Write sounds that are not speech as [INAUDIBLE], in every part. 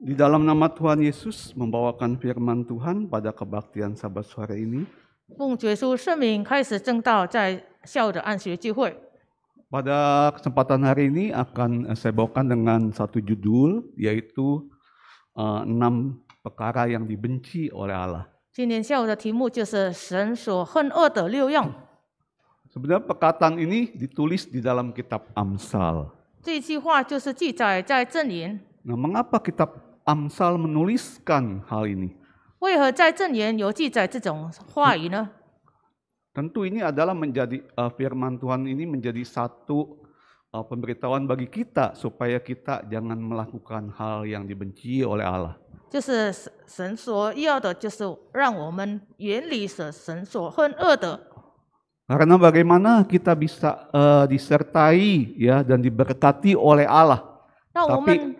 Di dalam nama Tuhan Yesus membawakan firman Tuhan pada kebaktian Sabat sore ini. Pada kesempatan hari ini akan eh, saya bawakan dengan satu judul yaitu uh, enam perkara yang dibenci oleh Allah. Sebenarnya perkataan ini ditulis di dalam kitab Amsal. Nah, mengapa kitab Amsal menuliskan hal ini? Tentu ini adalah menjadi uh, firman Tuhan ini menjadi satu uh, pemberitahuan bagi kita supaya kita jangan melakukan hal yang dibenci oleh Allah. Karena bagaimana kita bisa uh, disertai ya dan diberkati oleh Allah. 那我们 nah,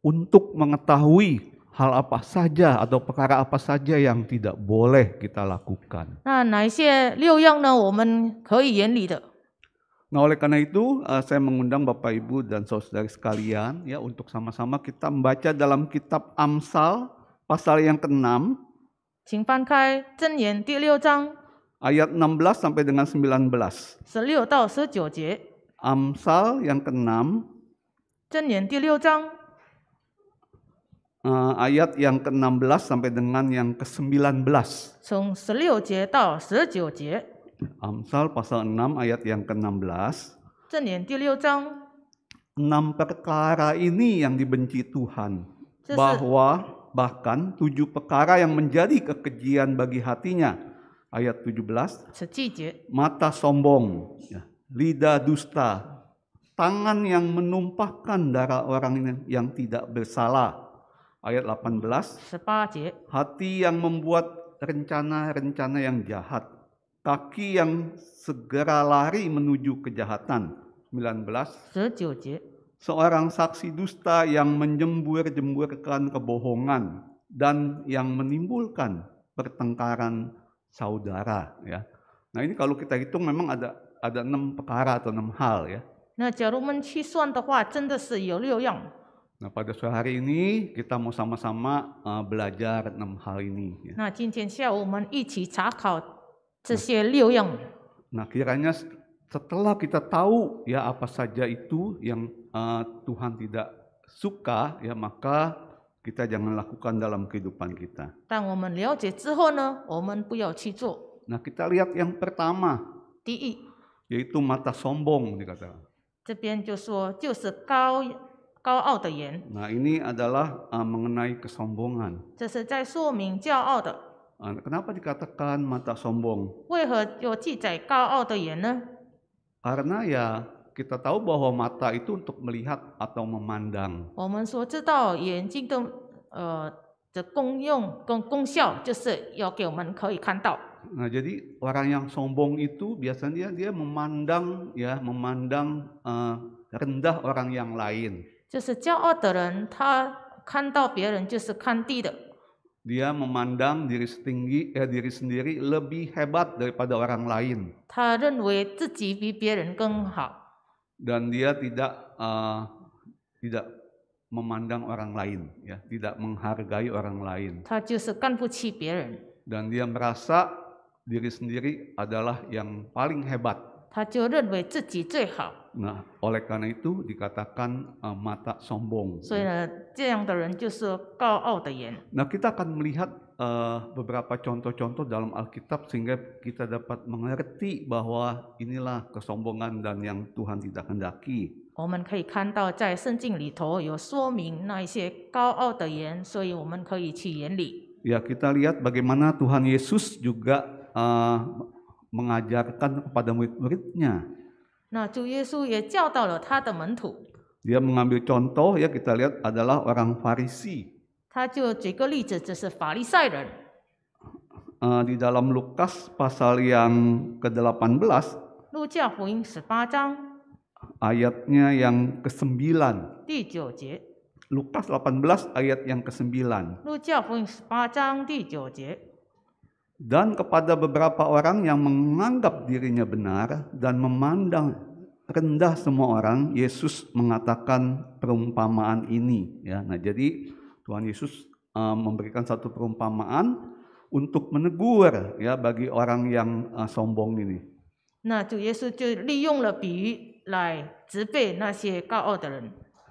Untuk mengetahui hal apa saja atau perkara apa saja yang tidak boleh kita lakukan. Nah, Nah, oleh karena itu, eh, saya mengundang Bapak Ibu dan saudara sekalian ya untuk sama-sama kita membaca dalam kitab Amsal pasal yang ke-6. ayat 16 sampai dengan 19. 16到19 Amsal yang ke-6 箴言第六章。Uh, ayat yang ke-16 sampai dengan yang ke-19. Amsal pasal 6 ayat yang ke-16. 正言第六章。Enam perkara ini yang dibenci Tuhan, bahwa bahkan tujuh perkara yang menjadi kekejian bagi hatinya. Ayat 17. Mata sombong, ya. lidah dusta, tangan yang menumpahkan darah orang yang tidak bersalah. Ayat 18. Hati yang membuat rencana-rencana yang jahat. Kaki yang segera lari menuju kejahatan. 19. 19. Seorang saksi dusta yang menjembur-jemburkan kebohongan dan yang menimbulkan pertengkaran saudara ya. Nah, ini kalau kita hitung memang ada ada enam perkara atau enam hal ya Nah, pada sore hari ini kita mau sama-sama uh, belajar enam hal ini. Ya. Nah, Nah, kiranya setelah kita tahu ya apa saja itu yang uh, Tuhan tidak suka ya maka kita jangan lakukan dalam kehidupan kita. Nah, kita lihat yang pertama. 第一。Yaitu mata sombong dikatakan. 这边就说就是高高傲的人。Nah ini adalah ah, mengenai kesombongan. kenapa dikatakan mata sombong? 为何有记载高傲的人呢？Karena ya kita tahu bahwa mata itu untuk melihat atau memandang. Nah, jadi orang yang sombong itu biasanya dia memandang ya, memandang uh, rendah orang yang lain. dia memandang diri setinggi eh, diri sendiri lebih hebat daripada orang lain. Dan dia tidak uh, tidak memandang orang lain, ya, tidak menghargai orang lain. Kan Dan dia merasa diri sendiri adalah yang paling hebat. Nah, oleh karena itu dikatakan uh, mata sombong. Nah, kita akan melihat uh, beberapa contoh-contoh dalam Alkitab sehingga kita dapat mengerti bahwa inilah kesombongan dan yang Tuhan tidak hendaki. 我们可以看到，在圣经里头有说明那一些高傲的人，所以我们可以去眼里。Ya, kita lihat bagaimana Tuhan Yesus juga Eh, mengajarkan kepada murid-muridnya. Nah, juga mengajarkan kepada Yesus Dia mengambil contoh ya kita lihat adalah orang Farisi. Uh, di dalam Lukas pasal yang ke-18 ayatnya yang ke-9 Lukas 18 ayat yang ke-9 dan kepada beberapa orang yang menganggap dirinya benar dan memandang rendah semua orang, Yesus mengatakan perumpamaan ini. Ya, nah jadi Tuhan Yesus uh, memberikan satu perumpamaan untuk menegur ya bagi orang yang uh, sombong ini. Nah, Tuhan Yesus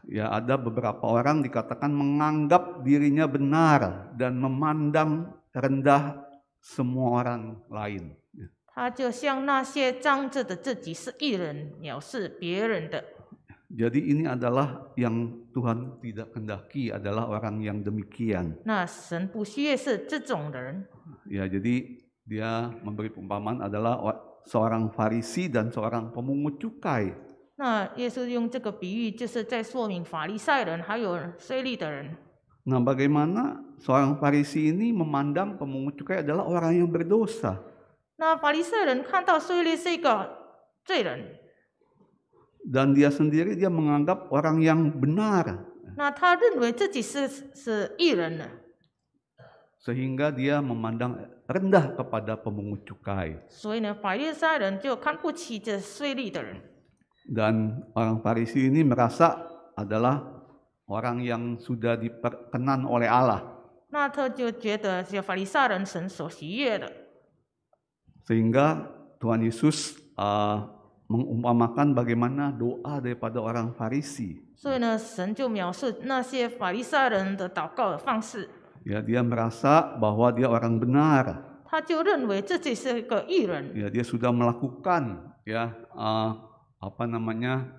Ya, ada beberapa orang dikatakan menganggap dirinya benar dan memandang rendah semua orang lain. Ya. Jadi ini adalah yang Tuhan tidak kendaki adalah orang yang demikian. Ya, jadi dia memberi perumpamaan adalah seorang Farisi dan seorang pemungut cukai. Nah, Yesus 那耶稣用这个比喻，就是在说明法利赛人还有税吏的人。Nah bagaimana seorang Farisi ini memandang pemungut cukai adalah orang yang berdosa? Nah, Dan dia sendiri dia menganggap orang yang benar. Nah, Sehingga dia memandang rendah kepada pemungut cukai. Dan orang Farisi ini merasa adalah orang yang sudah diperkenan oleh Allah. Sehingga Tuhan Yesus uh, mengumpamakan bagaimana doa daripada orang Farisi. Ya, dia merasa bahwa dia orang benar. Ya, dia sudah melakukan ya uh, apa namanya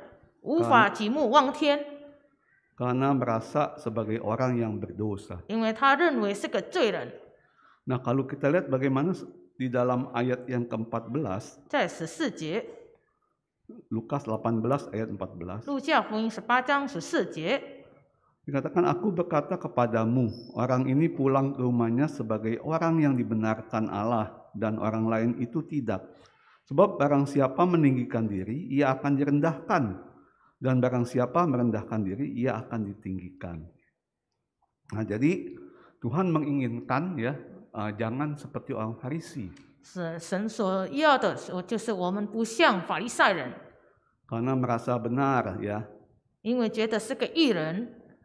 Karena, karena merasa sebagai orang yang berdosa. Nah, kalau kita lihat bagaimana di dalam ayat yang ke-14. Lukas 18 ayat 14. Dikatakan aku berkata kepadamu, orang ini pulang ke rumahnya sebagai orang yang dibenarkan Allah dan orang lain itu tidak. Sebab barang siapa meninggikan diri, ia akan direndahkan dan barang siapa merendahkan diri, ia akan ditinggikan. Nah, jadi Tuhan menginginkan ya, uh, jangan seperti orang Farisi. Karena merasa benar ya.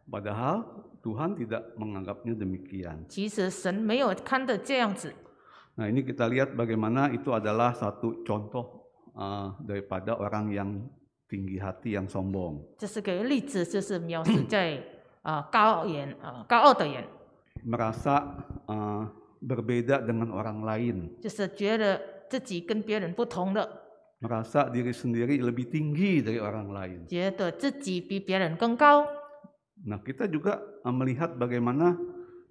Padahal Tuhan tidak menganggapnya demikian. Nah ini kita lihat bagaimana itu adalah satu contoh uh, daripada orang yang tinggi hati yang sombong. Merasa uh, berbeda dengan orang lain. Merasa diri sendiri lebih tinggi dari orang Nah, kita juga uh, melihat bagaimana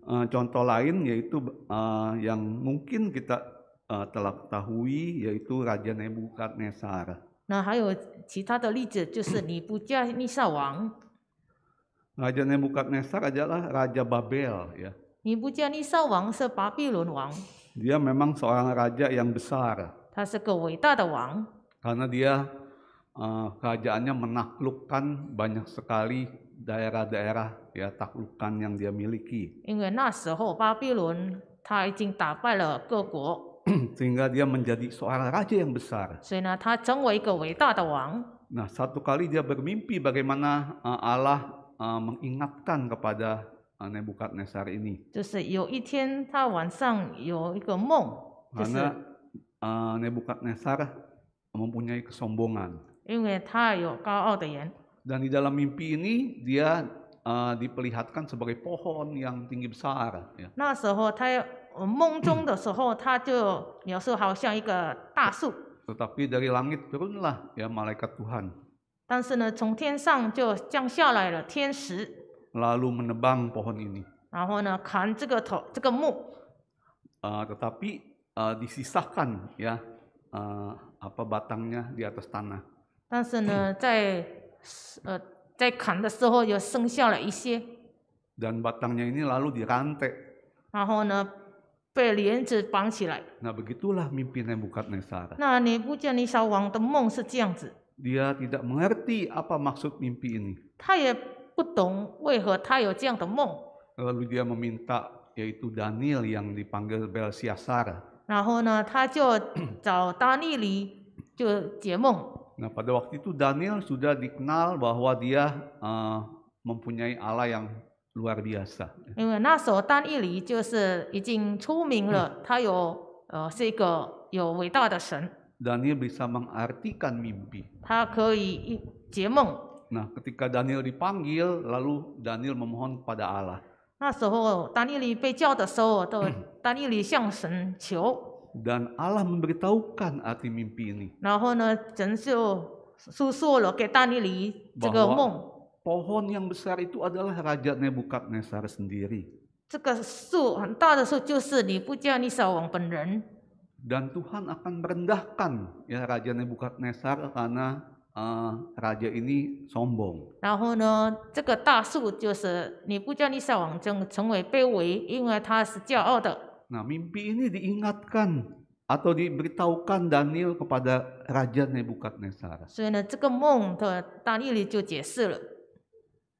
uh, contoh lain yaitu uh, yang mungkin kita uh, telah ketahui yaitu Raja Nebukadnezar. 那还有其他的例子，就是尼布加尼撒王。Raja Nebukadnezar adalah raja Babel ya. Nebukadnezar Wang Babylon Wang. Dia memang seorang raja yang besar. Karena dia uh, kerajaannya menaklukkan banyak sekali daerah-daerah ya taklukan yang dia miliki. 因为那时候巴比伦他已经打败了各国。[CLEARS THROAT] sehingga dia menjadi seorang raja yang besar. Nah, satu kali dia bermimpi bagaimana uh, Allah uh, mengingatkan kepada uh, Nebukadnezar ini. Karena Nebukadnezar mempunyai kesombongan. Dan di dalam mimpi ini dia diperlihatkan sebagai pohon yang tinggi besar. Ya. 那时候他我梦中的时候，他就描述好像一个大树。tetapi dari langit turunlah ya malaikat Tuhan. 但是呢，从天上就降下来了天使。lalu menebang pohon ini. 然后呢，砍这个头，这个木。ah tetapi ah disisakan ya apa batangnya di atas tanah. 但是呢，在呃在砍的时候又剩下了一些。dan batangnya ini lalu d i r a n t a i 然后呢？被帘子绑起来。那 begitulah mimpi Nebukadnezar. Dia tidak mengerti apa maksud mimpi ini. dia meminta yaitu Daniel yang dipanggil Belsiasar. pada waktu itu Daniel sudah dikenal bahwa dia eh, mempunyai Allah yang luar biasa. Daniel bisa mengartikan mimpi. Nah, ketika Daniel dipanggil, lalu Daniel memohon pada Allah. 那时候丹尼里被叫的时候，都丹尼里向神求，Dan Allah memberitahukan arti mimpi ini pohon yang besar itu adalah Raja Nebukadnezar sendiri. Dan Tuhan akan merendahkan ya Raja Nebukadnezar karena uh, raja ini sombong. Nah, mimpi ini diingatkan atau diberitahukan Daniel kepada Raja Nebukadnezar. 所以呢，这个梦的大利里就解释了。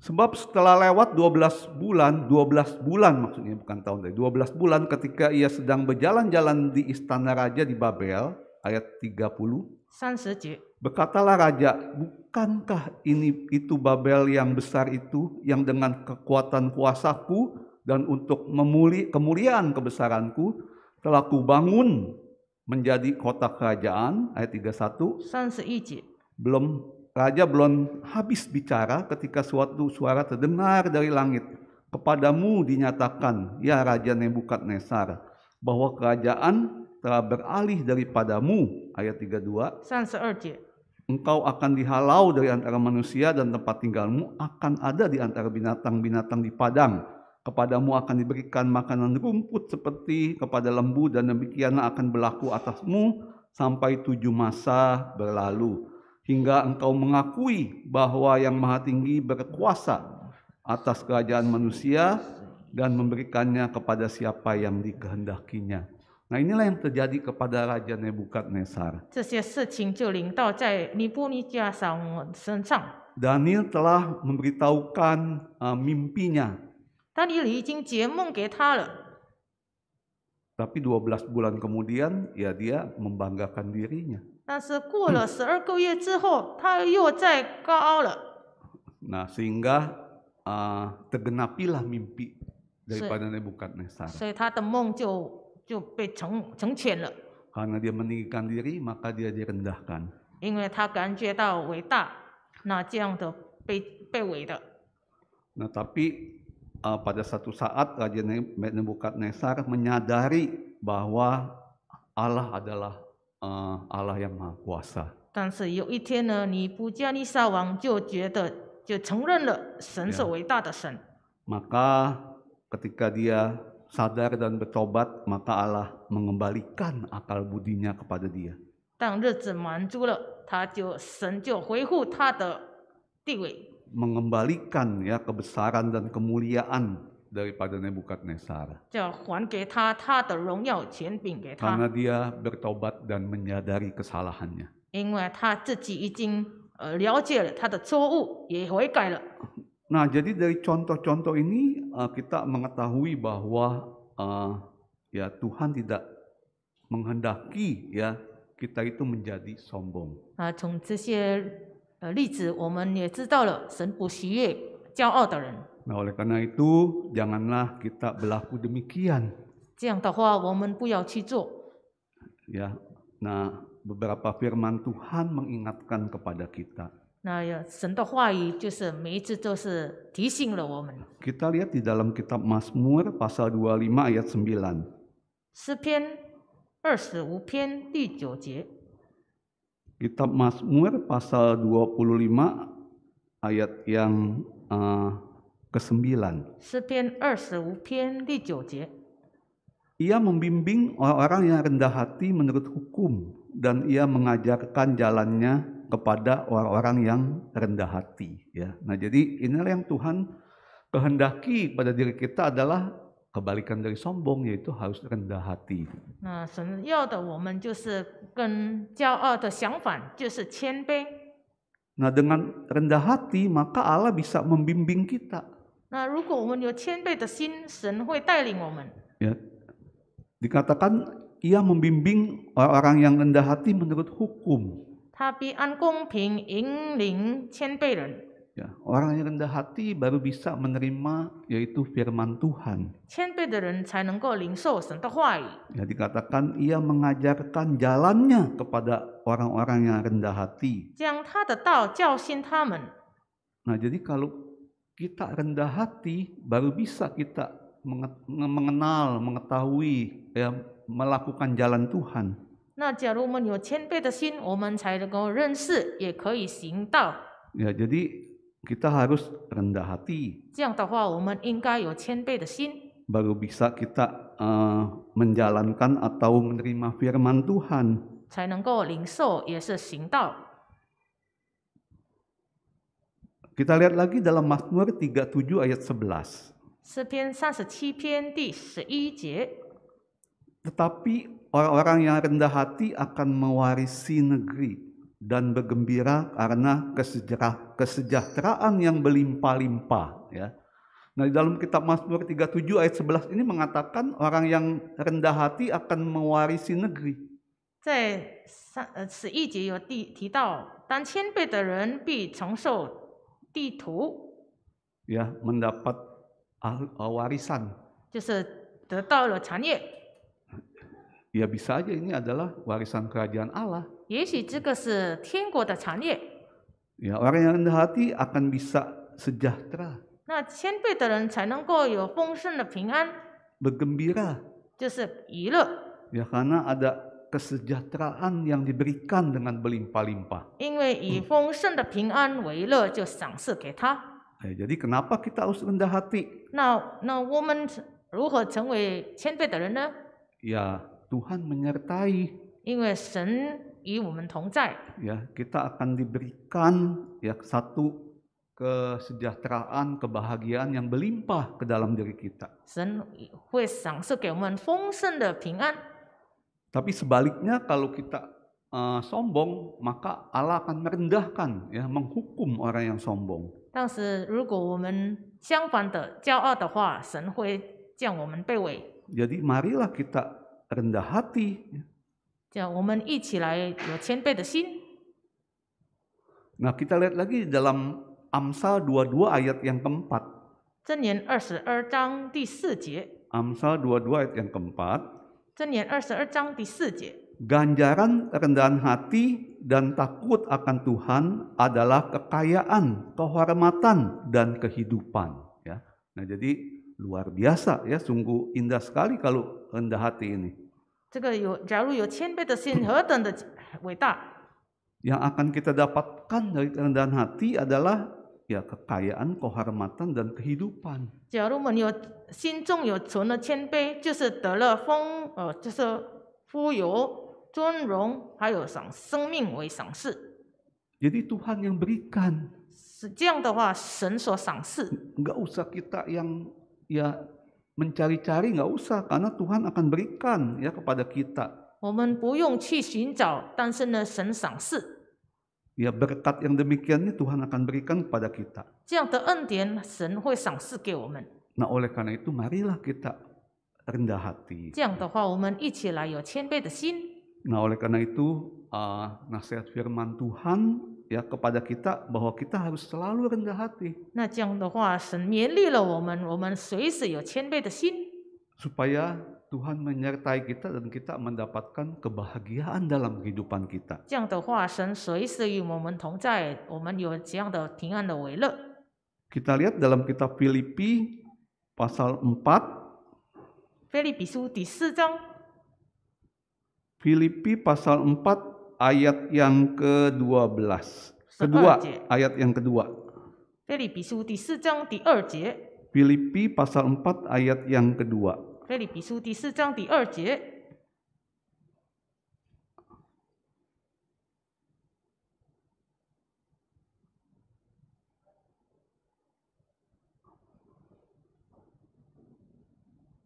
Sebab setelah lewat 12 bulan, 12 bulan maksudnya bukan tahun dari 12 bulan ketika ia sedang berjalan-jalan di istana raja di Babel, ayat 30. 30. Berkatalah raja, bukankah ini itu Babel yang besar itu yang dengan kekuatan kuasaku dan untuk memuli kemuliaan kebesaranku telah kubangun menjadi kota kerajaan ayat 31. 31. Belum raja belum habis bicara ketika suatu suara terdengar dari langit. Kepadamu dinyatakan, ya Raja Nebukadnesar, bahwa kerajaan telah beralih daripadamu, ayat 32. 32. Engkau akan dihalau dari antara manusia dan tempat tinggalmu akan ada di antara binatang-binatang di padang. Kepadamu akan diberikan makanan rumput seperti kepada lembu dan demikianlah akan berlaku atasmu sampai tujuh masa berlalu hingga engkau mengakui bahwa yang maha tinggi berkuasa atas kerajaan manusia dan memberikannya kepada siapa yang dikehendakinya. Nah inilah yang terjadi kepada Raja Nebukadnezar. Daniel telah memberitahukan uh, mimpinya. Tapi 12 bulan kemudian ya dia membanggakan dirinya. 但是过了十二个月之后，他又再高了。Nah sehingga ah, tergenapilah mimpi daripada Nebukadnezar. 所以他的梦就就被成成全了，Karena dia meninggikan diri maka dia direndahkan. 因为他感觉到伟大，那这样的被被围的。Nah ah, pada satu saat Raja nebukat Nebukadnezar menyadari bahwa Allah adalah Allah Maka ketika dia sadar dan bertobat, maka Allah mengembalikan akal budinya kepada dia. 当日子满足了，他就神就恢复他的地位。Mengembalikan ya kebesaran dan kemuliaan daripada Nebukadnezar. Karena dia bertobat dan menyadari kesalahannya. [LAUGHS] Nah, jadi dari contoh-contoh ini uh, kita mengetahui bahwa uh, ya Tuhan tidak menghendaki ya kita itu menjadi sombong. Nah, Nah oleh karena itu, janganlah kita berlaku demikian. Ya, nah beberapa firman Tuhan mengingatkan kepada kita. Nah, ya, lihat di dalam kitab Mazmur pasal 25 ayat 9. Mazmur pasal 25 ayat yang di eh, kesembilan. Er, ia membimbing orang-orang yang rendah hati menurut hukum dan ia mengajarkan jalannya kepada orang-orang yang rendah hati ya. Nah, jadi inilah yang Tuhan kehendaki pada diri kita adalah kebalikan dari sombong yaitu harus rendah hati. Nah, 神要的我们就是跟骄傲的相反，就是谦卑。Nah, dengan rendah hati maka Allah bisa membimbing kita. Nah, Ya. Dikatakan ia membimbing orang yang rendah hati menurut hukum. Ya, orang yang rendah hati baru bisa menerima yaitu firman Tuhan. Ya, dikatakan ia mengajarkan jalannya kepada orang-orang yang rendah hati. Nah, jadi kalau kita rendah hati baru bisa kita mengenal, mengetahui, ya, melakukan jalan Tuhan. Nah, jadi kita harus rendah hati. 这样的话，我们应该有谦卑的心，Baru bisa kita uh, menjalankan atau menerima firman Tuhan. Kita lihat lagi dalam Mazmur 37 ayat 11. 诗篇三十七篇第十一节，Tetapi orang-orang yang rendah hati akan mewarisi negeri dan bergembira karena kesejahteraan yang berlimpah-limpah ya. Nah, di dalam kitab Mazmur 37 ayat 11 ini mengatakan orang yang rendah hati akan mewarisi negeri. ya, mendapat uh, warisan. Ya bisa aja ini adalah warisan kerajaan Allah. 也许这个是天国的产业。Ya orang yang rendah hati akan bisa sejahtera. 那谦卑的人才能够有丰盛的平安。Begembira. 就是娱乐。Ya karena ada kesejahteraan yang diberikan dengan belimpalimpa. r h 因为以丰盛的平安为乐，就赏赐给他。哎，jadi kenapa kita harus rendah hati？那那我们如何成为谦卑的人呢？Ya Tuhan m e n y e r t a i 因为神。与我们同在。Ya, kita akan diberikan ya satu kesejahteraan, kebahagiaan yang berlimpah ke dalam diri kita. Tapi sebaliknya kalau kita uh, sombong, maka Allah akan merendahkan, ya, menghukum orang yang sombong. Jadi marilah kita rendah hati, ya, 这样我们一起来有谦卑的心。Nah kita lihat lagi dalam Amsal 22 ayat yang keempat. 箴言二十二章第四节。Amsal 22 ayat yang keempat. 箴言二十二章第四节。Ganjaran rendahan hati dan takut akan Tuhan adalah kekayaan, kehormatan dan kehidupan. Ya. Nah jadi luar biasa ya, sungguh indah sekali kalau rendah hati ini. 这个有，假如有谦卑的心，何等的伟大！yang akan kita dapatkan dari tanda hati adalah ya kekayaan, kehormatan dan kehidupan。假如我们有心中有存了谦卑，就是得了丰，哦，就是富有、尊荣，还有赏生命为赏赐。jadi Tuhan yang berikan。是这样的话，神所赏赐。nggak usah kita yang ya。mencari-cari nggak usah karena Tuhan akan berikan ya kepada kita. Ya berkat yang demikian ini Tuhan akan berikan kepada kita. Nah oleh karena itu marilah kita rendah hati. Nah oleh karena itu uh, nasihat firman Tuhan ya kepada kita bahwa kita harus selalu rendah hati. Nah, Supaya Tuhan menyertai kita dan kita mendapatkan kebahagiaan dalam kehidupan kita. Kita lihat dalam kitab Filipi pasal 4. Filipi pasal 4 ayat yang ke-12. Kedua, ayat yang kedua. Filipi Filipi pasal 4 ayat yang kedua. Filipi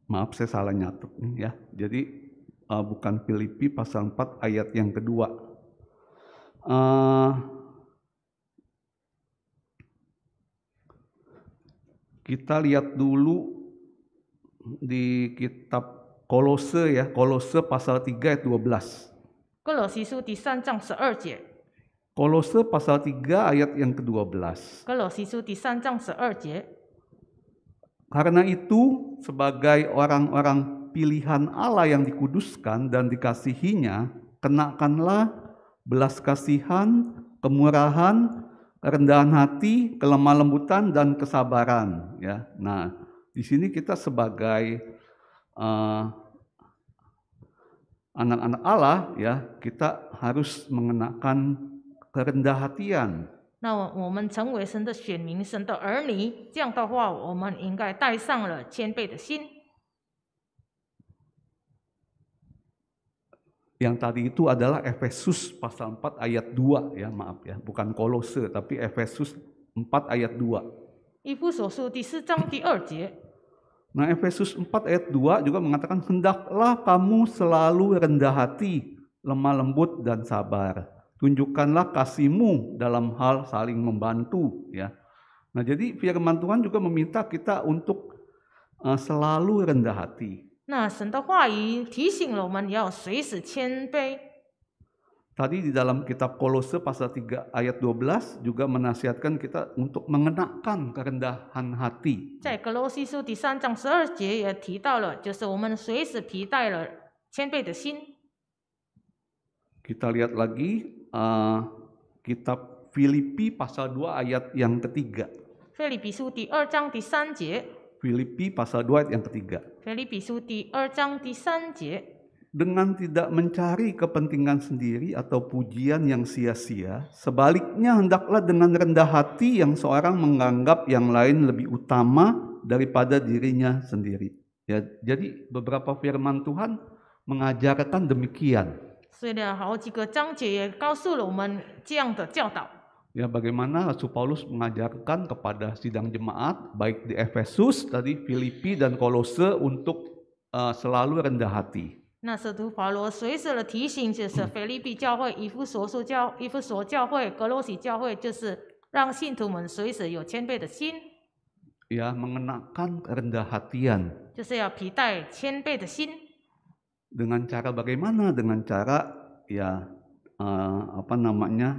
Maaf saya salah nyatuk nih ya. Jadi uh, bukan Filipi pasal 4 ayat yang kedua. Uh, kita lihat dulu di kitab Kolose ya, Kolose pasal 3 ayat 12. Kolose 书第三章十二节。Kolose pasal 3 ayat yang ke-12. Kolose Karena itu sebagai orang-orang pilihan Allah yang dikuduskan dan dikasihinya, kenakanlah belas kasihan, kemurahan, kerendahan hati, kelemah lembutan dan kesabaran, ya. Nah, di sini kita sebagai anak eh, anak-anak Allah ya kita harus mengenakan kerendahan hatian. 那我们成为神的选民、神的儿女，这样的话，我们应该带上了谦卑的心。yang tadi itu adalah Efesus pasal 4 ayat 2 ya maaf ya bukan Kolose tapi Efesus 4 ayat 2. Nah Efesus 4 ayat 2 juga mengatakan hendaklah kamu selalu rendah hati, lemah lembut dan sabar. Tunjukkanlah kasihmu dalam hal saling membantu ya. Nah jadi firman Tuhan juga meminta kita untuk uh, selalu rendah hati. 那神的话语提醒了我们要随时谦卑。Tadi di dalam kitab Kolose pasal 3 ayat 12 juga menasihatkan kita untuk mengenakan kerendahan hati. Kita lihat lagi uh, kitab Filipi pasal 2 ayat yang ketiga. Filipi pasal 2 ayat yang ketiga dengan tidak mencari kepentingan sendiri atau pujian yang sia-sia, sebaliknya hendaklah dengan rendah hati yang seorang menganggap yang lain lebih utama daripada dirinya sendiri. Ya, jadi beberapa firman Tuhan mengajarkan demikian. 虽然好几个章节也告诉了我们这样的教导。ya bagaimana Rasul Paulus mengajarkan kepada sidang jemaat baik di Efesus tadi Filipi dan Kolose untuk uh, selalu rendah hati. Nah, 那使徒保罗随时的提醒，就是腓利比教会、以弗所书教、以弗所教会、格罗西教会，就是让信徒们随时有谦卑的心。Ya, hmm. mengenakan rendah hatian. 就是要披戴谦卑的心。Dengan cara bagaimana? Dengan cara ya eh, apa namanya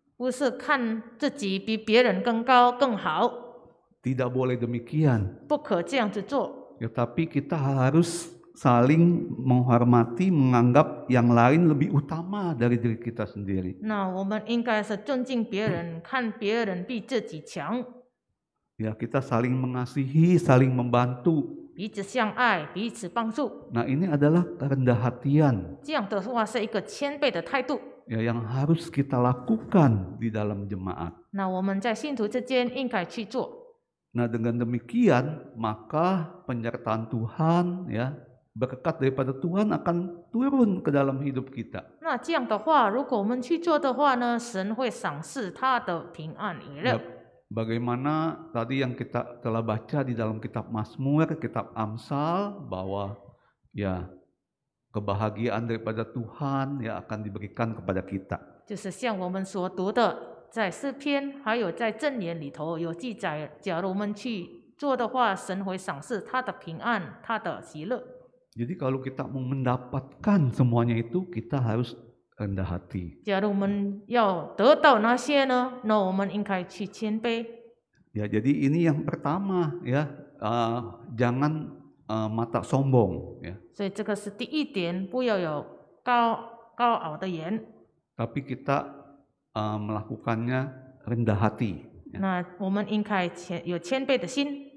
Tidak boleh demikian. 不可这样子做。Tetapi kita harus saling menghormati, menganggap yang lain lebih utama dari diri kita sendiri. Nah, Ya, kita saling mengasihi, saling membantu. Nah, ini adalah kerendah hatian ya yang harus kita lakukan di dalam jemaat. Nah, Nah, dengan demikian maka penyertaan Tuhan ya berkat daripada Tuhan akan turun ke dalam hidup kita. Nah, Bagaimana tadi yang kita telah baca di dalam kitab Mazmur, kitab Amsal bahwa ya kebahagiaan daripada Tuhan yang akan diberikan kepada kita. Jadi kalau kita mau mendapatkan semuanya itu, kita harus rendah hati. Ya, jadi ini yang pertama ya, uh, jangan uh, mata sombong ya. 所以这个是第一点，不要有高高傲的人。Tapi kita uh, melakukannya rendah hati. Ya. Nah, 我们应该谦有谦卑的心。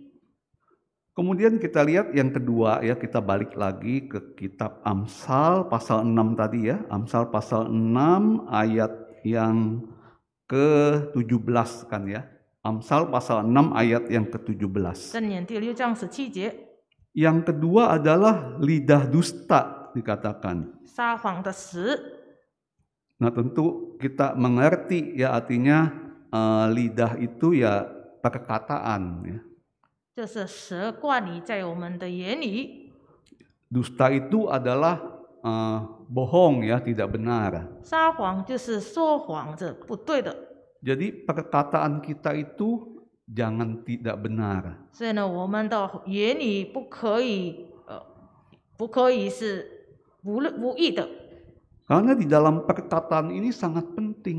Kemudian kita lihat yang kedua ya kita balik lagi ke kitab Amsal pasal 6 tadi ya. Amsal pasal 6 ayat yang ke-17 kan ya. Amsal pasal 6 ayat yang ke-17. Yang kedua adalah lidah dusta dikatakan. Nah tentu kita mengerti ya artinya uh, lidah itu ya perkataan ya. Dusta itu adalah uh, bohong ya tidak benar. Jadi perkataan kita itu jangan tidak benar. Karena di dalam perkataan ini sangat penting.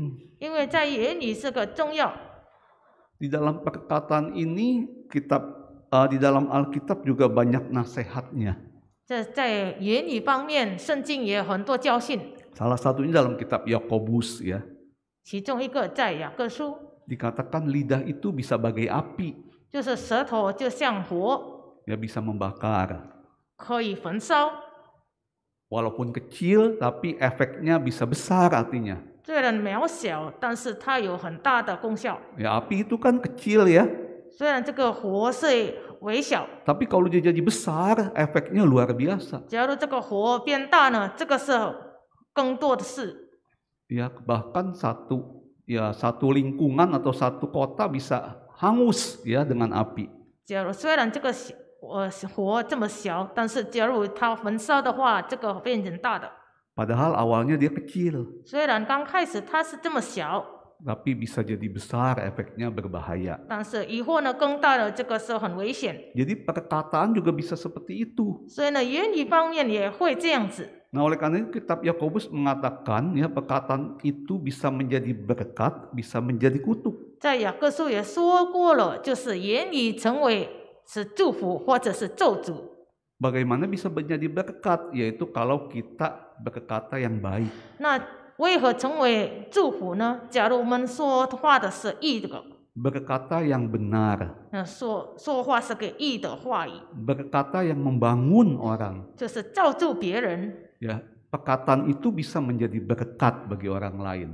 Di dalam perkataan ini kitab uh, di dalam Alkitab juga banyak nasihatnya. Salah satunya dalam kitab Yakobus ya. 其中一个在雅各书。dikatakan lidah itu bisa bagai api. ya bisa membakar. Walaupun kecil, tapi efeknya bisa besar artinya. ya api itu kan kecil ya. tapi kalau dia jadi besar, efeknya luar biasa. ya bahkan satu ya satu lingkungan atau satu kota bisa hangus ya dengan api. Padahal awalnya dia kecil. tapi bisa jadi besar efeknya berbahaya. Jadi perkataan juga bisa seperti itu. itu. Nah, oleh karena itu kitab Yakobus mengatakan ya perkataan itu bisa menjadi berkat, bisa menjadi kutuk. Bagaimana bisa menjadi berkat? Yaitu kalau kita berkata yang baik. Nah, berkata yang benar. Berkata yang membangun orang. 就是造就别人。ya pekatan itu bisa menjadi berkat bagi orang lain.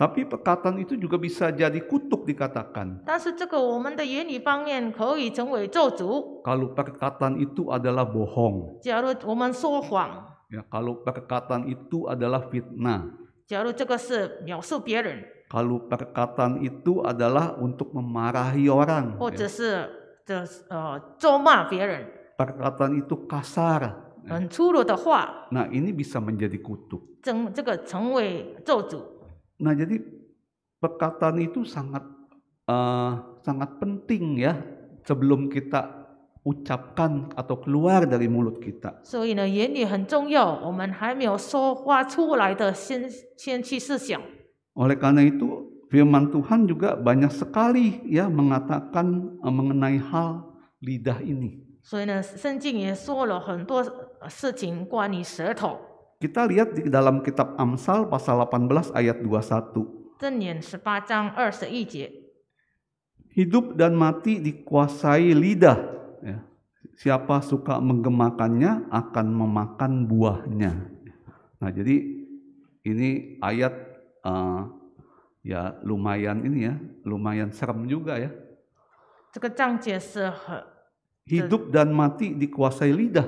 Tapi pekatan itu juga bisa jadi kutuk dikatakan. Kalau pekatan itu adalah bohong. Ya, kalau pekatan itu adalah fitnah. Kalau pekatan itu adalah untuk memarahi orang. Ya. 的呃咒骂别人。Perkataan itu kasar. Nah. 很粗鲁的话。Nah ini bisa menjadi kutuk. 成这个成为咒诅。Nah jadi perkataan itu sangat uh, sangat penting ya sebelum kita ucapkan atau keluar dari mulut kita. 所以呢，言语很重要，我们还没有说话出来的先先去思想。Oleh karena itu firman Tuhan juga banyak sekali ya mengatakan eh, mengenai hal lidah ini. kita lihat di dalam kitab Amsal pasal 18 ayat 21. Hidup dan mati dikuasai lidah. Ya, siapa suka menggemakannya akan memakan buahnya. Nah, jadi ini ayat uh, ya lumayan ini ya, lumayan serem juga ya. Hidup dan mati dikuasai lidah.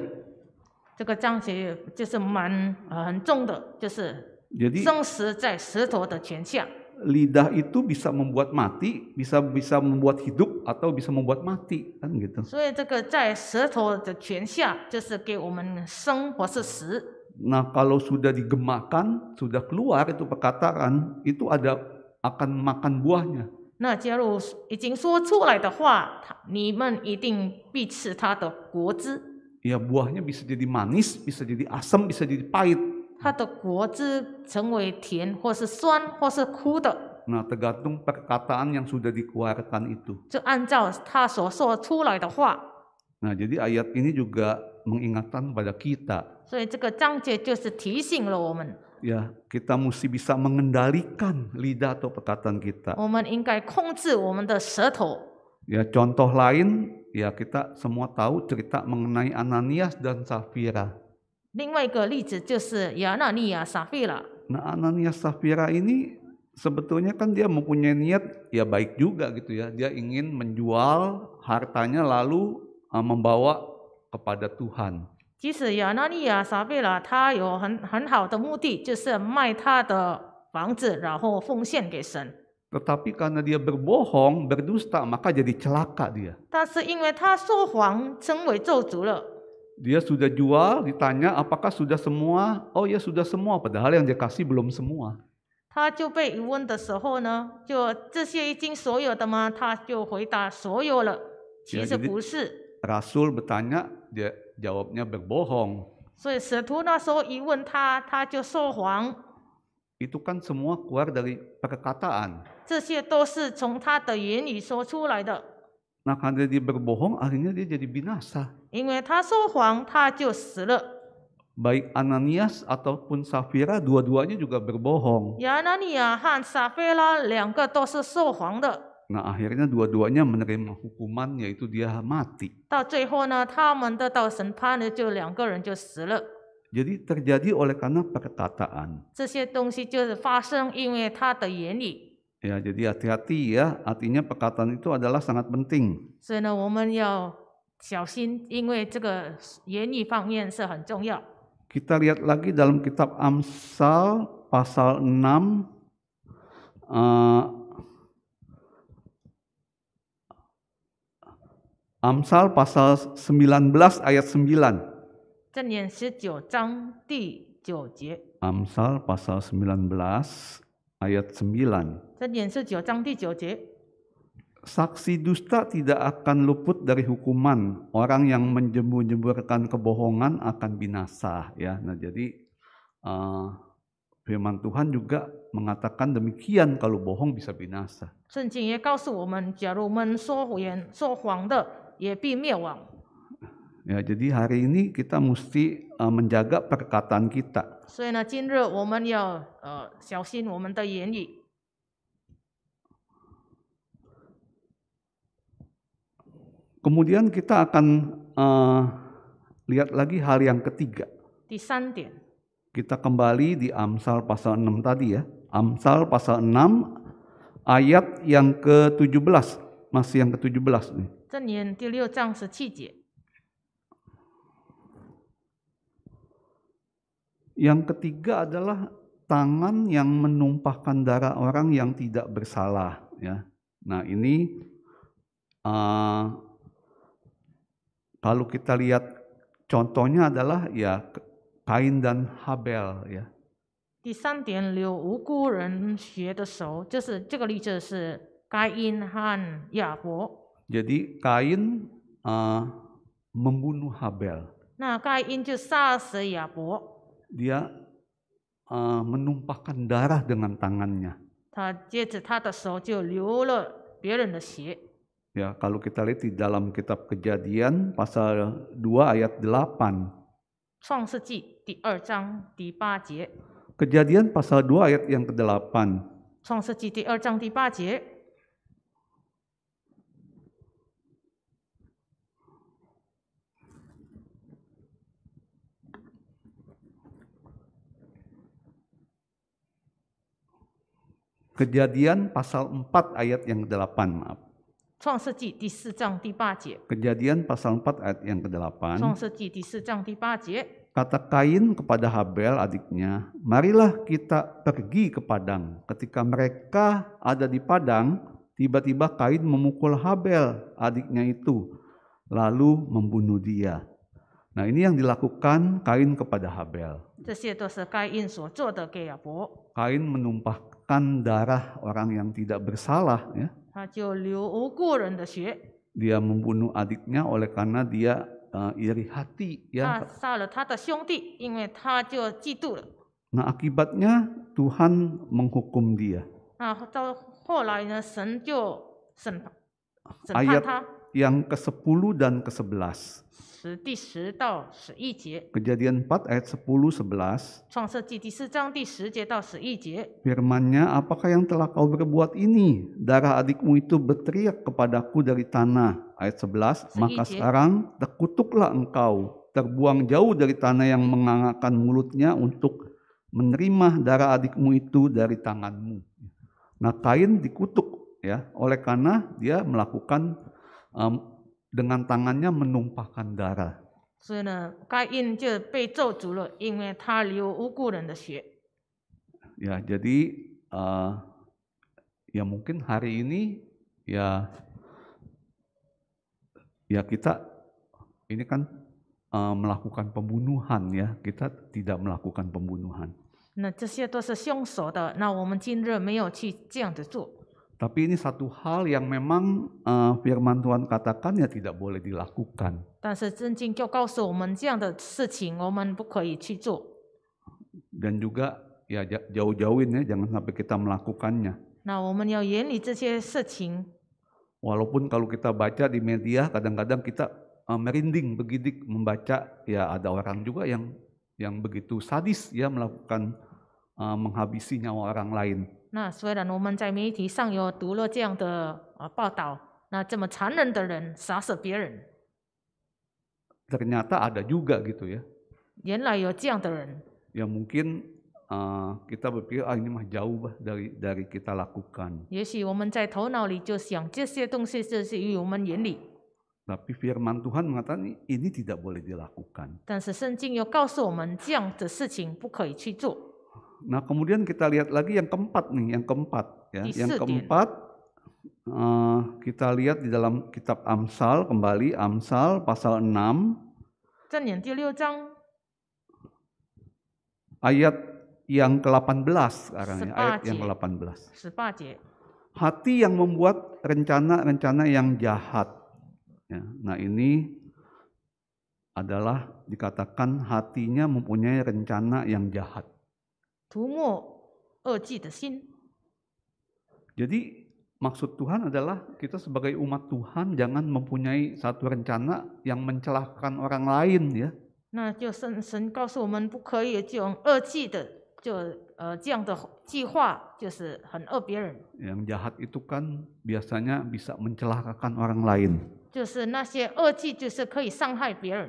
Jadi lidah itu bisa membuat mati, bisa bisa membuat hidup atau bisa membuat mati kan gitu. Nah, kalau sudah digemakan, sudah keluar itu perkataan, itu ada akan makan buahnya. Nah, 那假如已经说出来的话，他你们一定必吃它的果子。Ya buahnya bisa jadi manis, bisa jadi asam, bisa jadi pahit. Nah tergantung perkataan yang sudah dikeluarkan itu. Nah, jadi ayat ini juga mengingatkan pada kita ya kita mesti bisa mengendalikan lidah atau perkataan kita. Ya contoh lain ya kita semua tahu cerita mengenai Ananias dan Safira. Nah Ananias Safira ini sebetulnya kan dia mempunyai niat ya baik juga gitu ya. Dia ingin menjual hartanya lalu eh, membawa kepada Tuhan. 即使亚拿尼亚、撒贝拉，他有很很好的目的，就是卖他的房子，然后奉献给神。Tapi karena dia berbohong, berdusta, maka jadi celaka dia. Tetapi kerana dia s e r b o h o n g berdusta, m a k jadi celaka dia. Tetapi kerana dia berbohong, berdusta, m a k jadi celaka dia. Tetapi kerana dia berbohong, berdusta, maka jadi celaka dia. Tetapi kerana dia berbohong, berdusta, maka jadi celaka dia. Tetapi kerana dia berbohong, berdusta, maka jadi celaka dia. Tetapi kerana dia berbohong, berdusta, maka jadi celaka dia. Tetapi kerana dia berbohong, berdusta, maka jadi celaka dia. Tetapi kerana dia berbohong, berdusta, maka jadi celaka dia. Tetapi kerana dia berbohong, berdusta, maka jadi celaka dia. Tetapi kerana dia berbohong, berdusta, maka jadi celaka jawabnya berbohong. Itu kan semua keluar dari perkataan. Nah, karena dia berbohong, akhirnya dia jadi binasa. Baik Ananias ataupun Safira, dua-duanya juga berbohong. 亚拿尼亚和撒菲拉两个都是说谎的。Nah akhirnya dua-duanya menerima hukuman yaitu dia mati. Jadi terjadi oleh karena perkataan. Ya, jadi hati-hati ya. Artinya perkataan itu adalah sangat penting. Kita lihat lagi dalam kitab Amsal pasal 6 Amsal pasal 19 ayat 9. Amsal pasal 19 ayat 9. Saksi dusta tidak akan luput dari hukuman. Orang yang menjemur-jemurkan kebohongan akan binasa. Ya, nah jadi uh, firman Tuhan juga mengatakan demikian kalau bohong bisa binasa. 圣经也告诉我们，假如我们说言说谎的，也必灭亡。Ya, ya, jadi hari ini kita mesti uh, menjaga perkataan kita. 所以呢，今日我们要呃小心我们的言语。Kemudian ya, uh, kita akan uh, lihat lagi hal yang ketiga. Kita kembali di Amsal pasal 6 tadi ya. Amsal pasal 6 ayat yang ke-17 masih yang ke-17 nih. Yang ketiga adalah tangan yang menumpahkan darah orang yang tidak bersalah. Ya. Nah ini uh, kalau kita lihat contohnya adalah ya Kain dan Habel. Ya. 第三点，流无辜人血的手，就是这个例子是 Kain Han. Ya, po. Jadi Kain uh, membunuh Habel. Nah, Kain ya, po. Dia uh, menumpahkan darah dengan tangannya. Ya, kalau kita lihat di dalam kitab Kejadian pasal 2 ayat 8. Er Kejadian pasal 2 ayat yang ke-8. 创世纪第二章第八节。Kejadian pasal 4 ayat yang ke-8, maaf. Kejadian pasal 4 ayat yang ke-8. Kata Kain kepada Habel adiknya, "Marilah kita pergi ke padang." Ketika mereka ada di padang, tiba-tiba Kain memukul Habel adiknya itu, lalu membunuh dia. Nah, ini yang dilakukan Kain kepada Habel. Kain menumpahkan menumpahkan darah orang yang tidak bersalah ya. Dia membunuh adiknya oleh karena dia uh, iri hati ya. Nah, akibatnya Tuhan menghukum dia. Ayat yang ke-10 dan ke-11. Kejadian 4 ayat 10 11. Firmannya, apakah yang telah kau berbuat ini? Darah adikmu itu berteriak kepadaku dari tanah. Ayat 11, maka sekarang terkutuklah engkau, terbuang jauh dari tanah yang menganggarkan mulutnya untuk menerima darah adikmu itu dari tanganmu. Nah Kain dikutuk ya oleh karena dia melakukan dengan tangannya menumpahkan darah. Ya, jadi uh, ya mungkin hari ini ya ya kita ini kan uh, melakukan pembunuhan ya, kita tidak melakukan pembunuhan. 那这些都是凶手的，那我们今日没有去这样子做。tapi ini satu hal yang memang uh, firman Tuhan katakan ya tidak boleh dilakukan. Dan juga ya jauh-jauhin ya jangan sampai kita melakukannya. Nah, kalau kita baca di media kadang-kadang kita uh, merinding begidik membaca ya ada orang juga yang yang begitu sadis ya melakukan uh, menghabisi nyawa orang lain. 那虽然我们在媒体上有读了这样的啊报道，那这么残忍的人杀死别人，ternyata ada juga gitu ya，原来有这样的人，ya mungkin, kita berpikir, ah ini mah jauh bah dari dari kita lakukan，也许我们在头脑里就想这些东西，这是于我们眼里，tapi firman Tuhan mengatakan ini tidak boleh dilakukan，但是圣经又告诉我们这样的事情不可以去做。Nah, kemudian kita lihat lagi yang keempat nih, yang keempat ya. Isu yang ya. keempat ya? uh, kita lihat di dalam kitab Amsal kembali Amsal pasal 6. Ayat yang ke-18 sekarang ya, ayat yang ke-18. Hati yang membuat rencana-rencana yang jahat. Ya, nah, ini adalah dikatakan hatinya mempunyai rencana yang jahat. Jadi maksud Tuhan adalah kita sebagai umat Tuhan jangan mempunyai satu rencana yang mencelakakan orang lain ya. yang jahat itu kan biasanya bisa mencelakakan orang lain. 就是那些恶计，就是可以伤害别人。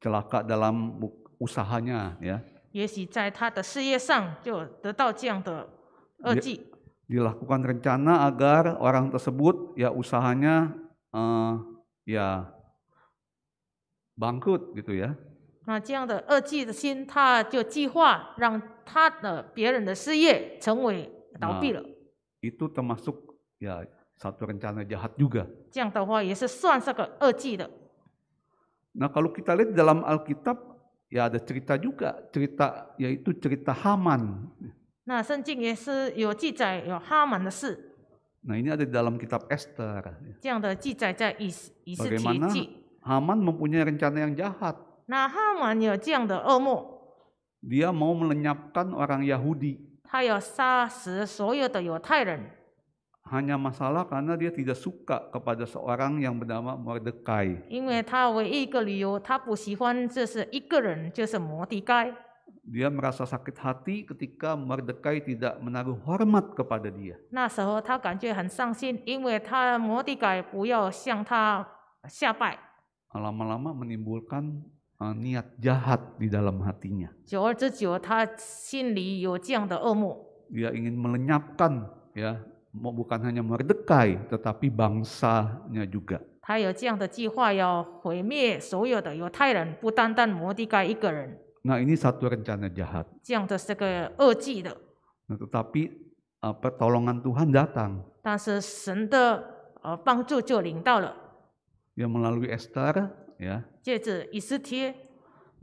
celaka dalam usahanya ya. dilakukan rencana agar orang tersebut ya usahanya uh, ya bangkrut gitu ya. Itu termasuk ya satu rencana jahat juga. 这样的话也是算这个恶计的。Nah kalau kita lihat dalam Alkitab ya ada cerita juga, cerita yaitu cerita Haman. Nah, nah ini ada di dalam kitab Esther. Bagaimana Haman mempunyai rencana yang jahat. Nah, Haman Dia mau melenyapkan orang Yahudi. 他要杀死所有的犹太人。hanya masalah karena dia tidak suka kepada seorang yang bernama Mordekai. Dia merasa sakit hati ketika Mordekai tidak menaruh hormat kepada dia. Lama-lama menimbulkan uh, niat jahat di dalam hatinya. Dia ingin melenyapkan ya Mau bukan hanya merdekai tetapi bangsanya juga. Nah ini satu rencana jahat. Nah, tetapi uh, pertolongan Tuhan datang. Ya melalui Esther ya.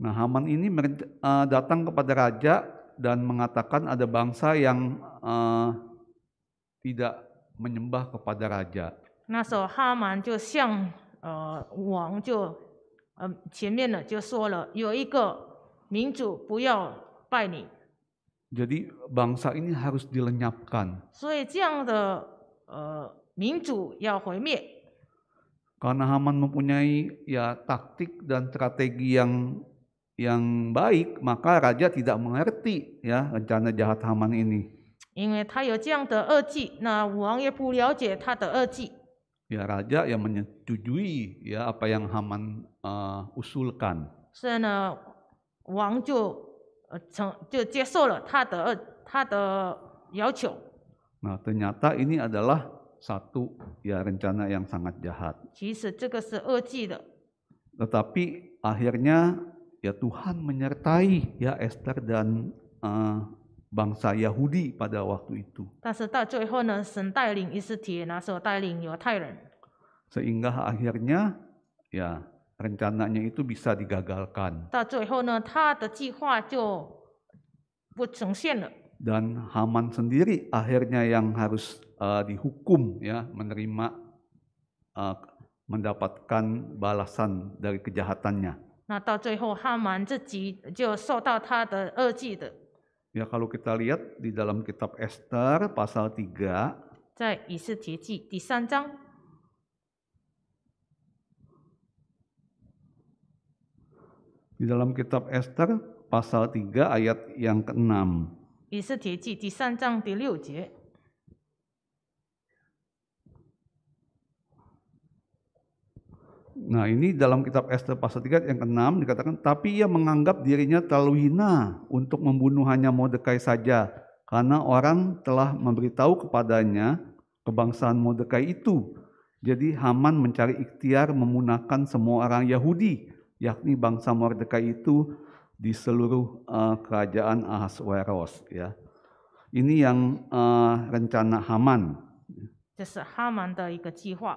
Nah Haman ini eh, datang kepada raja dan mengatakan ada bangsa yang uh, tidak menyembah kepada raja. jadi bangsa ini harus dilenyapkan. Karena Haman mempunyai ya taktik dan strategi yang yang baik, maka raja tidak mengerti ya rencana jahat Haman ini. 因为他有这样的恶计，那武王也不了解他的恶计。Ya raja yang menyetujui ya apa yang Haman uh, usulkan. 所以呢，王就呃成就接受了他的他的要求。Nah uh, ternyata ini adalah satu ya rencana yang sangat jahat. 其实这个是恶计的。Tetapi akhirnya ya Tuhan menyertai ya Esther dan uh, bangsa Yahudi pada waktu itu. Sehingga akhirnya ya rencananya itu bisa digagalkan Dan Haman sendiri akhirnya yang harus uh, dihukum ya menerima uh, mendapatkan balasan dari kejahatannya. 那到最后，哈曼自己就受到他的恶计的。Ya kalau kita lihat di dalam kitab Esther pasal 3. Di dalam kitab Esther pasal 3 ayat yang ke-6. 以斯帖记第三章第六节。Nah ini dalam kitab Esther pasal 3 yang ke-6 dikatakan, tapi ia menganggap dirinya terlalu hina untuk membunuh hanya Mordekai saja, karena orang telah memberitahu kepadanya kebangsaan Mordekai itu. Jadi Haman mencari ikhtiar memunahkan semua orang Yahudi, yakni bangsa Mordekai itu di seluruh uh, kerajaan Ahasweros. Ya. Ini yang uh, rencana Haman. 这是哈曼的一个计划。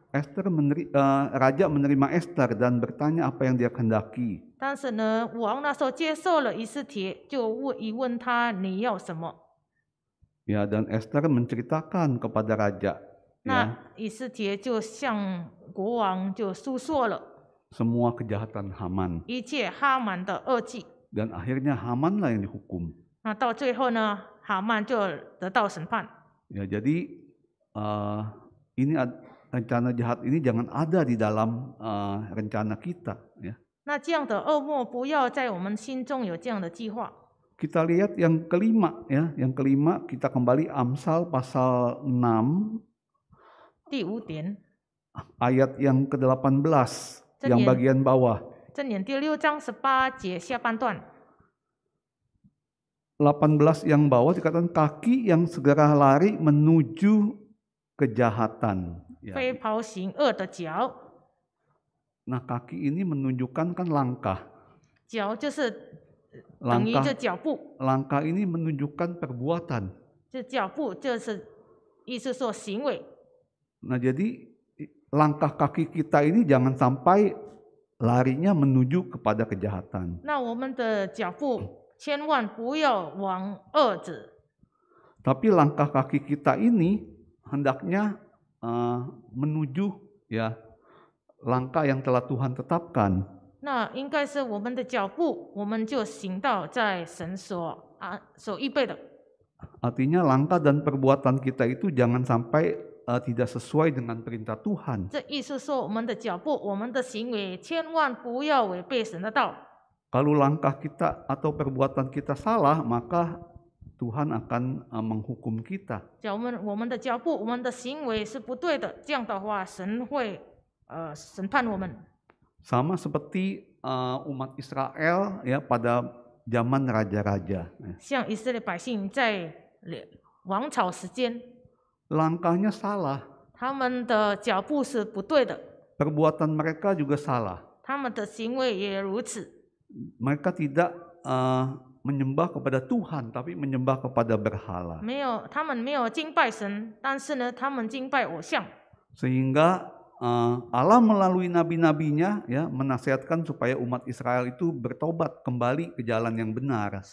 Esther meneri, uh, raja menerima Esther dan bertanya apa yang dia kehendaki. Ya, dan Esther menceritakan kepada raja. semua kejahatan Haman. Dan akhirnya Haman lah yang dihukum. Ya, jadi uh, ini ad, rencana jahat ini jangan ada di dalam uh, rencana kita ya. Kita lihat yang kelima ya, yang kelima kita kembali Amsal pasal 6. Ayat yang ke-18 yang bagian bawah. 18 yang bawah dikatakan kaki yang segera lari menuju kejahatan. Nah, kaki ini menunjukkan kan langkah. Langkah ini menunjukkan perbuatan. 这脚步就是意思说行为。Nah jadi langkah kaki kita ini jangan sampai larinya menuju kepada kejahatan. tapi langkah kaki kita ini hendaknya Eh, menuju ya langkah yang telah Tuhan tetapkan. Artinya langkah dan perbuatan kita itu jangan sampai uh, tidak sesuai dengan perintah Tuhan. Kalau langkah kita atau perbuatan kita salah, maka Tuhan akan e, menghukum kita. Sama seperti uh, umat Israel ya pada zaman raja-raja. Langkahnya salah. Perbuatan mereka juga salah. Mereka tidak uh, menyembah kepada Tuhan tapi menyembah kepada berhala. Sehingga uh, eh, Allah melalui nabi-nabinya ya menasihatkan supaya umat Israel itu bertobat kembali ke jalan yang benar.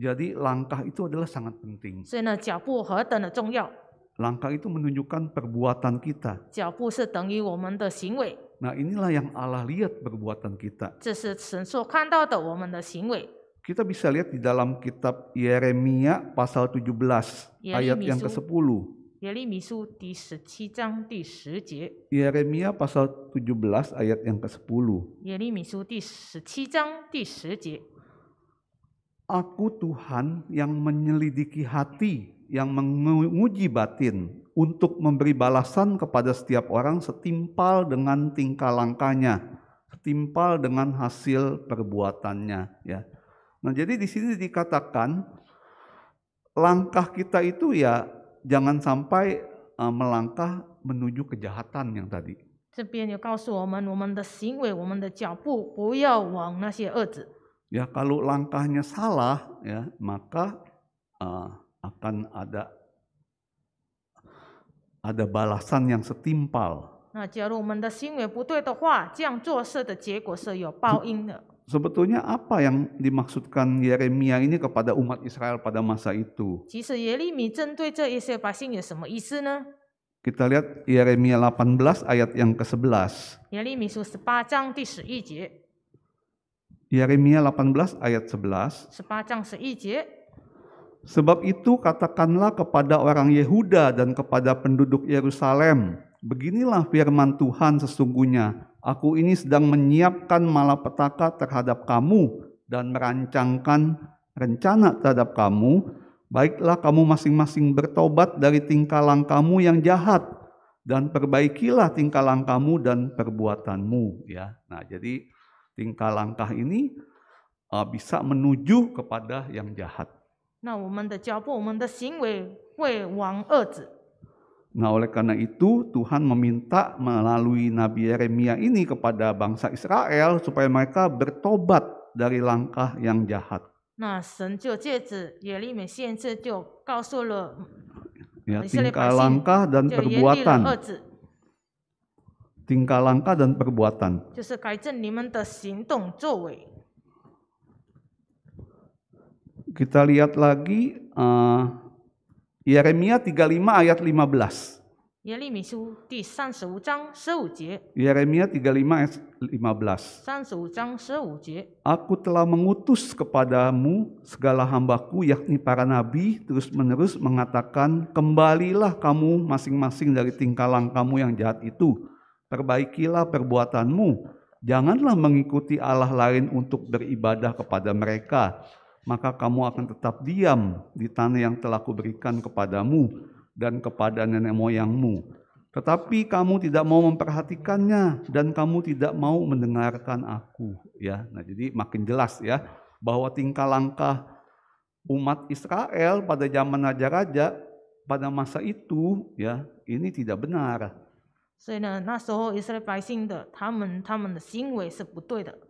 Jadi langkah itu adalah sangat penting. Langkah itu menunjukkan perbuatan kita. Nah inilah yang Allah lihat perbuatan kita. Kita bisa lihat di dalam kitab Yeremia pasal 17 ayat yang ke-10. Yeremia pasal 17 ayat yang ke-10. Aku Tuhan yang menyelidiki hati yang menguji batin untuk memberi balasan kepada setiap orang setimpal dengan tingkah langkahnya, setimpal dengan hasil perbuatannya ya. Nah, jadi di sini dikatakan langkah kita itu ya jangan sampai uh, melangkah menuju kejahatan yang tadi. 这边就告诉我们，我们的行为、我们的脚步不要往那些恶子。Ya kalau langkahnya salah ya maka uh, akan ada ada balasan yang setimpal. Nah, Sebetulnya apa yang dimaksudkan Yeremia ini kepada umat Israel pada masa itu? Kita lihat Yeremia 18 ayat yang ke-11. Yeremia 18 ayat 11. Sebab itu katakanlah kepada orang Yehuda dan kepada penduduk Yerusalem, beginilah firman Tuhan sesungguhnya, aku ini sedang menyiapkan malapetaka terhadap kamu dan merancangkan rencana terhadap kamu, baiklah kamu masing-masing bertobat dari tingkah langkahmu yang jahat dan perbaikilah tingkah langkahmu dan perbuatanmu ya. Nah, jadi tingkah langkah ini uh, bisa menuju kepada yang jahat. 那我们的脚步、我们的行为会往遏制。Nah, oleh karena itu Tuhan meminta melalui Nabi Yeremia ini kepada bangsa Israel supaya mereka bertobat dari langkah yang jahat. Nah, ya, tingkah langkah dan perbuatan. Tingkah langkah dan perbuatan. Kita lihat lagi uh, Yeremia 35 ayat 15. Yeremia 35 ayat 15. Aku telah mengutus kepadamu segala hambaku yakni para nabi terus-menerus mengatakan kembalilah kamu masing-masing dari tingkah langkahmu yang jahat itu. Perbaikilah perbuatanmu. Janganlah mengikuti Allah lain untuk beribadah kepada mereka maka kamu akan tetap diam di tanah yang telah kuberikan kepadamu dan kepada nenek moyangmu. Tetapi kamu tidak mau memperhatikannya dan kamu tidak mau mendengarkan aku, ya. Nah, jadi makin jelas ya bahwa tingkah langkah umat Israel pada zaman raja-raja pada masa itu, ya, ini tidak benar. 所以呢，那时候以色列百姓的他们他们的行为是不对的。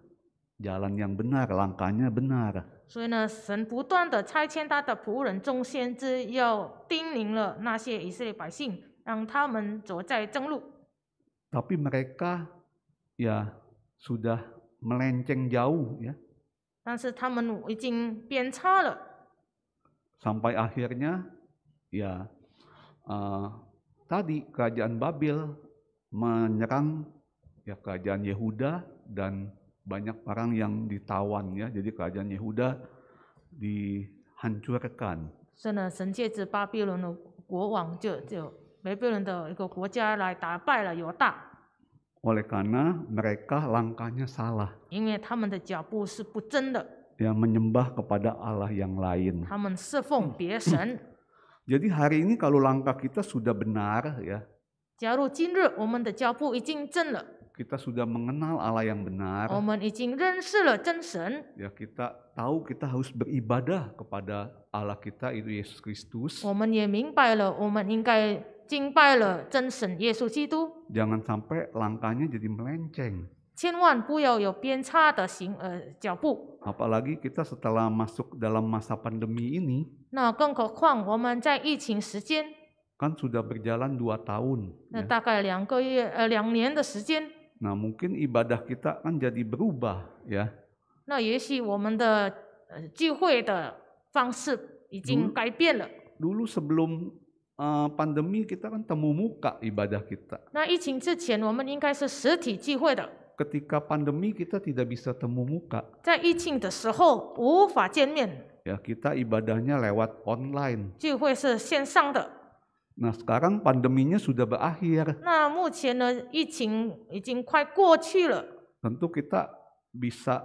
jalan yang benar, langkahnya benar. Tapi mereka ya sudah melenceng jauh ya. Sampai akhirnya ya uh, tadi kerajaan Babel menyerang ya kerajaan Yehuda dan banyak orang yang ditawan ya. Jadi kerajaan Yehuda dihancurkan. Oleh karena mereka langkahnya salah. 因为他们的脚步是不真的。Yang menyembah kepada Allah yang lain. [LAUGHS] jadi hari ini kalau langkah kita sudah benar ya. 假如今日我们的脚步已经正了。kita sudah mengenal Allah yang benar. Ya, kita tahu kita harus beribadah kepada Allah kita itu Yesus Kristus. Jangan sampai langkahnya jadi melenceng. Apalagi kita setelah masuk dalam masa pandemi ini. Kan sudah berjalan dua tahun. ya. Nah mungkin ibadah kita kan jadi berubah ya. Nah, ya, dulu sebelum uh, pandemi kita kan temu muka ibadah kita. Nah, Ketika pandemi kita tidak bisa temu muka. Ya, kita ibadahnya lewat online. 聚会是线上的。Nah sekarang pandeminya sudah berakhir. Nah, 目前呢，疫情已经快过去了。Tentu kita bisa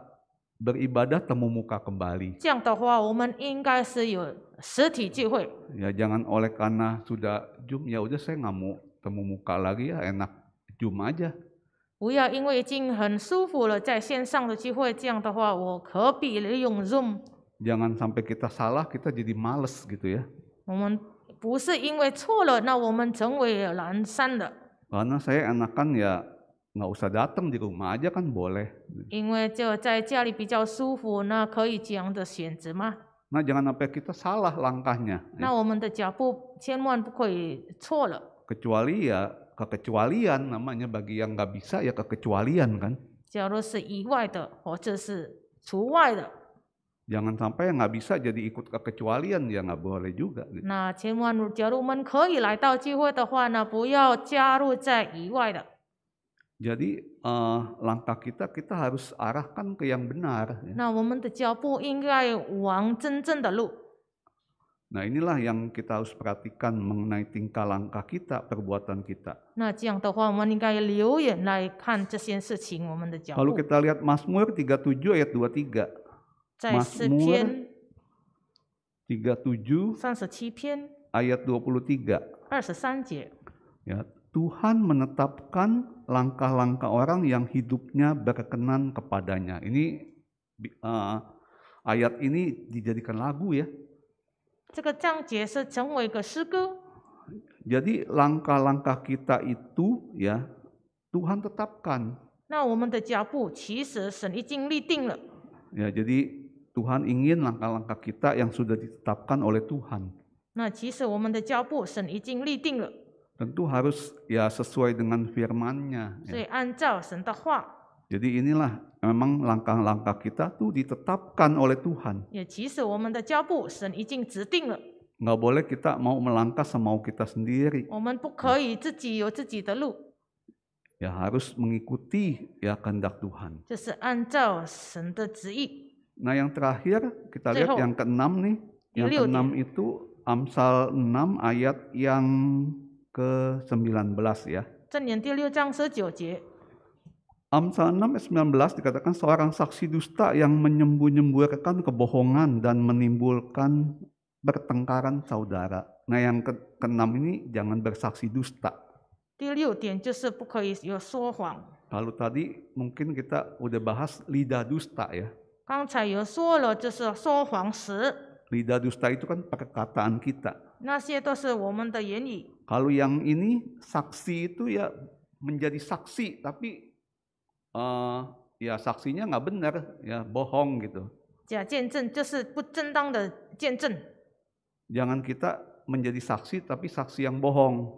beribadah temu muka kembali. 这样的话，我们应该是有实体聚会。Ya jangan oleh karena sudah Zoom ya udah saya nggak mau temu muka lagi ya enak Zoom aja. 不要因为已经很舒服了，在线上的聚会，这样的话，我何必利用 Zoom？Jangan sampai kita salah, kita jadi males gitu ya. 我们不是因为错了，那我们成为南山的。那那，我那 n a 我 a 我那我那 a 那我那我那我 g 我那我那 s a 我那我那我那我那我那我 a 我那 a 那 a 那 a 那我那我那我那我那我那我那我那我那我那我那我那我那那我 a 我那 a n 我那我那我那我那我 a 我那我那我那我那我那我那我那我那我那 Jangan sampai nggak bisa jadi ikut kekecualian ya nggak boleh juga. Gitu. Nah, Jadi uh, langkah kita kita harus arahkan ke yang benar. Ya. Nah, inilah yang kita harus perhatikan mengenai tingkah langkah kita, perbuatan kita. Nah, Kalau kita lihat Mazmur 37 ayat 23. 37 ayat 23. Tuhan menetapkan langkah-langkah orang yang hidupnya berkenan kepadanya. Ini uh, ayat ini dijadikan lagu ya. Jadi langkah langkah-langkah kita itu ya Tuhan tetapkan. Ya jadi Tuhan ingin langkah-langkah kita yang sudah ditetapkan oleh Tuhan. Nah, Tentu harus ya sesuai dengan firman-Nya. Ya. Jadi inilah memang langkah-langkah kita tuh ditetapkan oleh Tuhan. Ya, Nggak boleh kita mau melangkah semau kita sendiri. Ya harus mengikuti ya kehendak Tuhan. 这是按照神的旨意。Nah yang terakhir kita lihat yang keenam nih, yang keenam ya. itu Amsal 6 ayat yang ke-19 ya. Amsal 6 ayat 19 dikatakan seorang saksi dusta yang menyembuh-nyembuhkan kebohongan dan menimbulkan bertengkaran saudara. Nah yang keenam ini jangan bersaksi dusta. Kalau tadi mungkin kita udah bahas lidah dusta ya. 刚才有说了，就是说谎时。Lidah dusta itu kan pakai kataan kita. Kalau yang ini saksi itu ya menjadi saksi tapi uh, ya saksinya nggak benar ya bohong gitu. Jangan kita menjadi saksi tapi saksi yang bohong.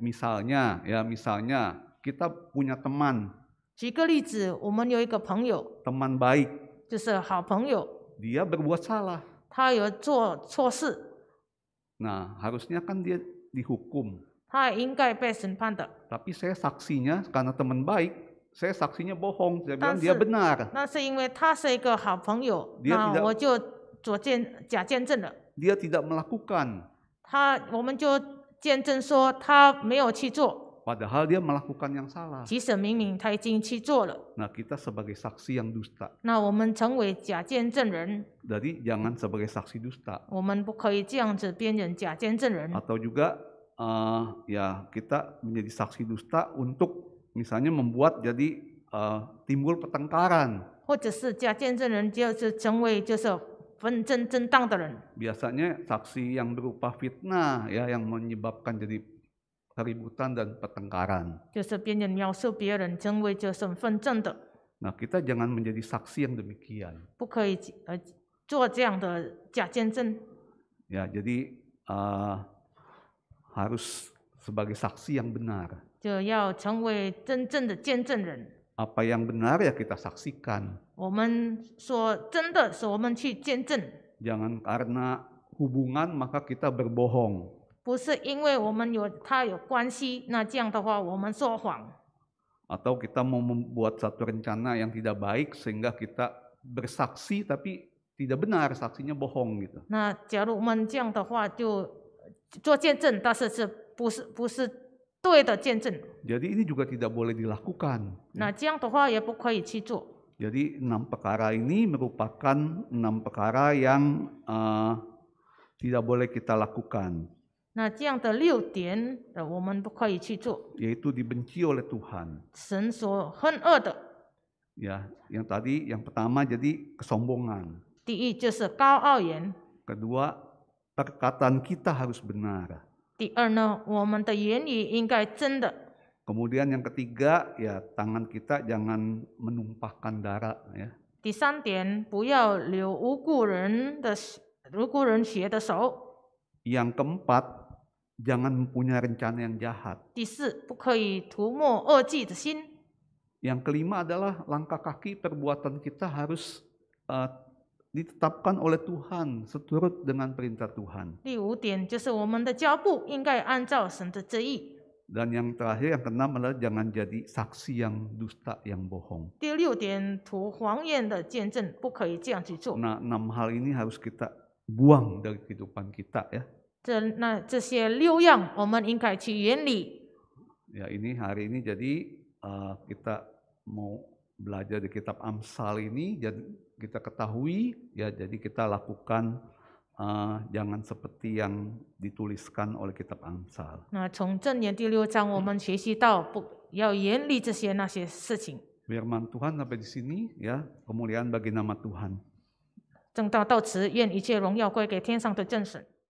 Misalnya, ya misalnya kita punya teman. 举个例子，我们有一个朋友，Teman baik. berbuat salah. harusnya kan dia dihukum. 他也应该被审判的。Tapi saya saksinya karena teman baik, saya saksinya bohong. Saya bilang dia Tansi. benar. 那是因为他是一个好朋友，你要那提到我就左见假见证了。Dia tidak melakukan. 他我们就见证说他没有去做，Padahal dia melakukan yang salah. Nah kita sebagai saksi yang dusta. Jadi jangan sebagai saksi dusta Atau juga uh, ya kita menjadi saksi dusta untuk misalnya membuat jadi uh, timbul pertengkaran. Biasanya saksi yang berupa fitnah ya yang menyebabkan jadi keributan dan pertengkaran. Nah, kita jangan menjadi saksi yang demikian. Ya, jadi uh, harus sebagai saksi yang benar. Apa yang benar ya kita saksikan. Jangan karena hubungan maka kita berbohong. 不是因为我们有他有关系，那这样的话我们说谎。Atau kita mau membuat satu rencana yang tidak baik sehingga kita bersaksi tapi tidak benar saksinya bohong gitu. Nah, jadi ini juga tidak boleh dilakukan. Nah, Jadi enam perkara ini merupakan enam perkara yang eh, tidak boleh kita lakukan. 那这样的六点的我们不可以去做。Yaitu dibenci oleh Tuhan. Ya, yang tadi yang pertama jadi kesombongan. Kedua, perkataan kita harus benar. Kemudian yang ketiga, ya tangan kita jangan menumpahkan darah ya. Yang keempat, Jangan punya rencana yang jahat. Yang kelima adalah langkah kaki perbuatan kita harus uh, ditetapkan oleh Tuhan seturut dengan perintah Tuhan. Dan yang terakhir yang keenam adalah jangan jadi saksi yang dusta yang bohong. Nah, enam hal ini harus kita buang dari kehidupan kita ya. 这那这些六样，我们应该去远离。Ya hari ini jadi eh, kita mau belajar di kitab Amsal ini jadi kita ketahui ya jadi kita lakukan eh, jangan seperti yang dituliskan oleh kitab Amsal. Nah, 从正言第六章我们学习到不要严厉这些那些事情。Firman Tuhan sampai di sini ya, kemuliaan bagi nama Tuhan. 正道到此，愿一切荣耀归给天上的正神。